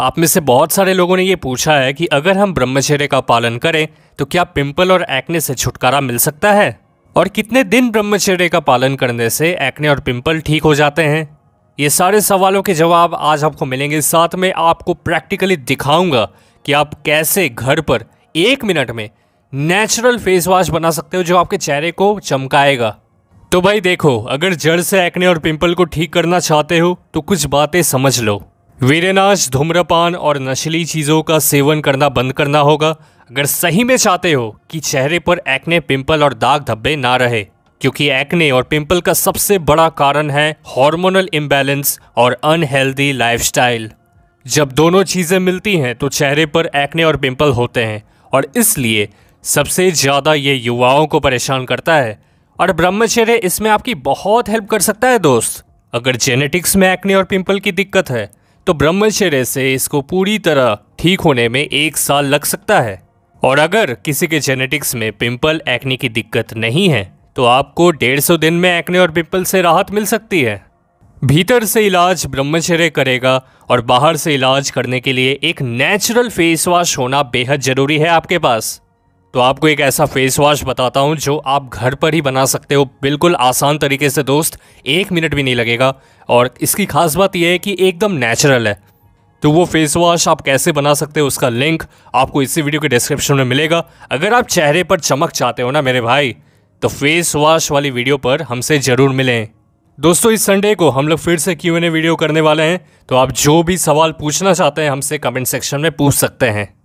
आप में से बहुत सारे लोगों ने ये पूछा है कि अगर हम ब्रह्मचर्य का पालन करें तो क्या पिंपल और एक्ने से छुटकारा मिल सकता है और कितने दिन ब्रह्मचर्य का पालन करने से एक्ने और पिंपल ठीक हो जाते हैं ये सारे सवालों के जवाब आज आपको मिलेंगे साथ में आपको प्रैक्टिकली दिखाऊंगा कि आप कैसे घर पर एक मिनट में नेचुरल फेस वॉश बना सकते हो जो आपके चेहरे को चमकाएगा तो भाई देखो अगर जड़ से एक्ने और पिंपल को ठीक करना चाहते हो तो कुछ बातें समझ लो वीरेनाश धूम्रपान और नशीली चीज़ों का सेवन करना बंद करना होगा अगर सही में चाहते हो कि चेहरे पर एक्ने पिंपल और दाग धब्बे ना रहे क्योंकि एक्ने और पिंपल का सबसे बड़ा कारण है हार्मोनल इम्बैलेंस और अनहेल्दी लाइफस्टाइल जब दोनों चीज़ें मिलती हैं तो चेहरे पर एक्ने और पिंपल होते हैं और इसलिए सबसे ज़्यादा ये युवाओं को परेशान करता है और ब्रह्मचर्य इसमें आपकी बहुत हेल्प कर सकता है दोस्त अगर जेनेटिक्स में एक्ने और पिंपल की दिक्कत है तो ब्रह्मचर्य से इसको पूरी तरह ठीक होने में एक साल लग सकता है और अगर किसी के जेनेटिक्स में पिंपल एक्ने की दिक्कत नहीं है तो आपको डेढ़ सौ दिन में एक्ने और पिंपल से राहत मिल सकती है भीतर से इलाज ब्रह्मचर्य करेगा और बाहर से इलाज करने के लिए एक नेचुरल फेस वॉश होना बेहद ज़रूरी है आपके पास तो आपको एक ऐसा फेस वॉश बताता हूँ जो आप घर पर ही बना सकते हो बिल्कुल आसान तरीके से दोस्त एक मिनट भी नहीं लगेगा और इसकी खास बात यह है कि एकदम नेचुरल है तो वो फेस वॉश आप कैसे बना सकते हो उसका लिंक आपको इसी वीडियो के डिस्क्रिप्शन में मिलेगा अगर आप चेहरे पर चमक चाहते हो ना मेरे भाई तो फेस वॉश वाली वीडियो पर हमसे ज़रूर मिलें दोस्तों इस संडे को हम लोग फिर से क्यू एन ए वीडियो करने वाले हैं तो आप जो भी सवाल पूछना चाहते हैं हमसे कमेंट सेक्शन में पूछ सकते हैं